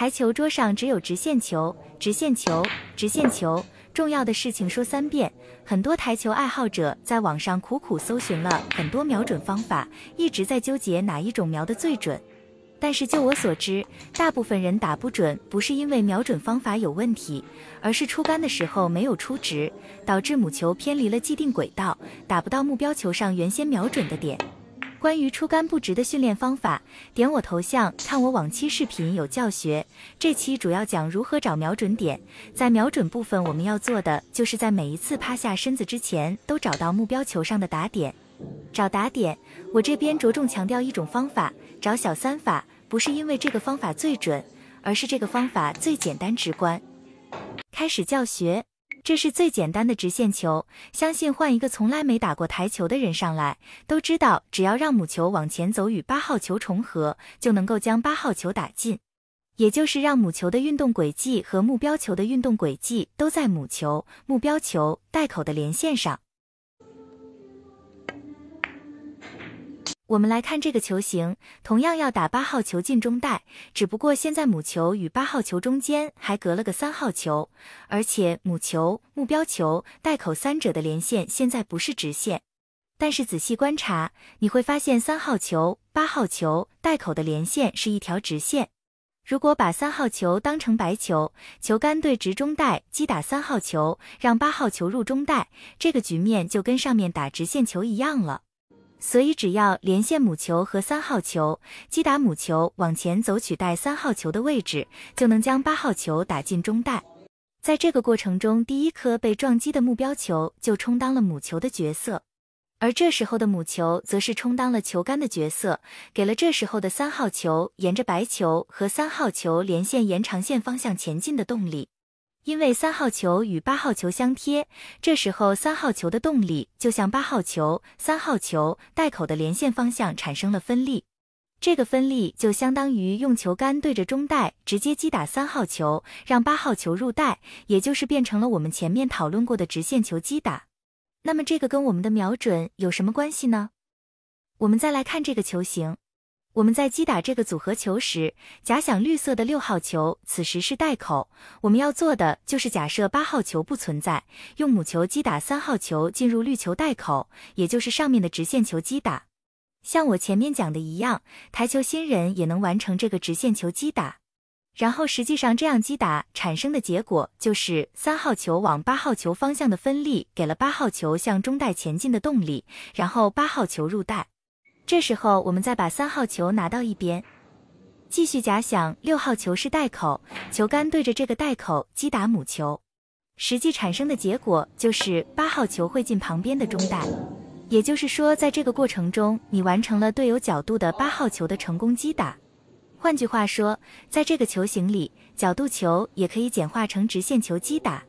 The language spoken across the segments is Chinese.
台球桌上只有直线球，直线球，直线球。重要的事情说三遍。很多台球爱好者在网上苦苦搜寻了很多瞄准方法，一直在纠结哪一种瞄的最准。但是就我所知，大部分人打不准，不是因为瞄准方法有问题，而是出杆的时候没有出直，导致母球偏离了既定轨道，打不到目标球上原先瞄准的点。关于出杆不直的训练方法，点我头像看我往期视频有教学。这期主要讲如何找瞄准点，在瞄准部分我们要做的就是在每一次趴下身子之前都找到目标球上的打点。找打点，我这边着重强调一种方法，找小三法，不是因为这个方法最准，而是这个方法最简单直观。开始教学。这是最简单的直线球，相信换一个从来没打过台球的人上来，都知道只要让母球往前走与八号球重合，就能够将八号球打进，也就是让母球的运动轨迹和目标球的运动轨迹都在母球目标球袋口的连线上。我们来看这个球形，同样要打八号球进中袋，只不过现在母球与八号球中间还隔了个三号球，而且母球、目标球、袋口三者的连线现在不是直线。但是仔细观察，你会发现三号球、八号球、袋口的连线是一条直线。如果把三号球当成白球，球杆对直中袋击打三号球，让八号球入中袋，这个局面就跟上面打直线球一样了。所以，只要连线母球和三号球，击打母球往前走取代三号球的位置，就能将八号球打进中袋。在这个过程中，第一颗被撞击的目标球就充当了母球的角色，而这时候的母球则是充当了球杆的角色，给了这时候的三号球沿着白球和三号球连线延长线方向前进的动力。因为三号球与八号球相贴，这时候三号球的动力就向八号球、三号球袋口的连线方向产生了分力，这个分力就相当于用球杆对着中袋直接击打三号球，让八号球入袋，也就是变成了我们前面讨论过的直线球击打。那么这个跟我们的瞄准有什么关系呢？我们再来看这个球形。我们在击打这个组合球时，假想绿色的六号球此时是袋口，我们要做的就是假设八号球不存在，用母球击打三号球进入绿球袋口，也就是上面的直线球击打。像我前面讲的一样，台球新人也能完成这个直线球击打。然后实际上这样击打产生的结果就是三号球往八号球方向的分力给了八号球向中袋前进的动力，然后八号球入袋。这时候，我们再把三号球拿到一边，继续假想六号球是袋口，球杆对着这个袋口击打母球，实际产生的结果就是八号球会进旁边的中袋。也就是说，在这个过程中，你完成了队友角度的八号球的成功击打。换句话说，在这个球形里，角度球也可以简化成直线球击打。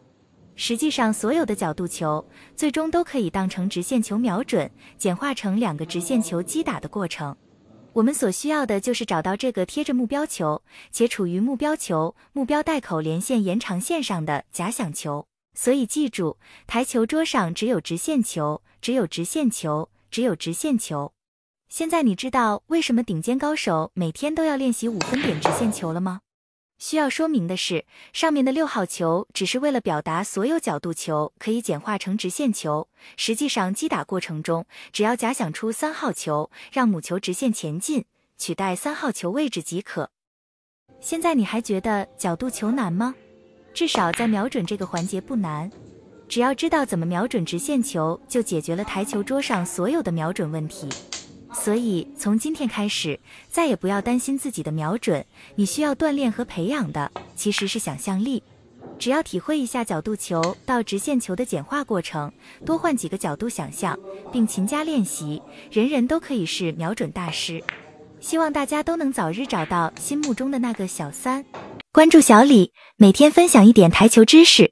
实际上，所有的角度球最终都可以当成直线球瞄准，简化成两个直线球击打的过程。我们所需要的就是找到这个贴着目标球且处于目标球目标袋口连线延长线上的假想球。所以记住，台球桌上只有直线球，只有直线球，只有直线球。现在你知道为什么顶尖高手每天都要练习五分点直线球了吗？需要说明的是，上面的六号球只是为了表达所有角度球可以简化成直线球。实际上，击打过程中，只要假想出三号球，让母球直线前进，取代三号球位置即可。现在你还觉得角度球难吗？至少在瞄准这个环节不难，只要知道怎么瞄准直线球，就解决了台球桌上所有的瞄准问题。所以，从今天开始，再也不要担心自己的瞄准。你需要锻炼和培养的其实是想象力。只要体会一下角度球到直线球的简化过程，多换几个角度想象，并勤加练习，人人都可以是瞄准大师。希望大家都能早日找到心目中的那个小三。关注小李，每天分享一点台球知识。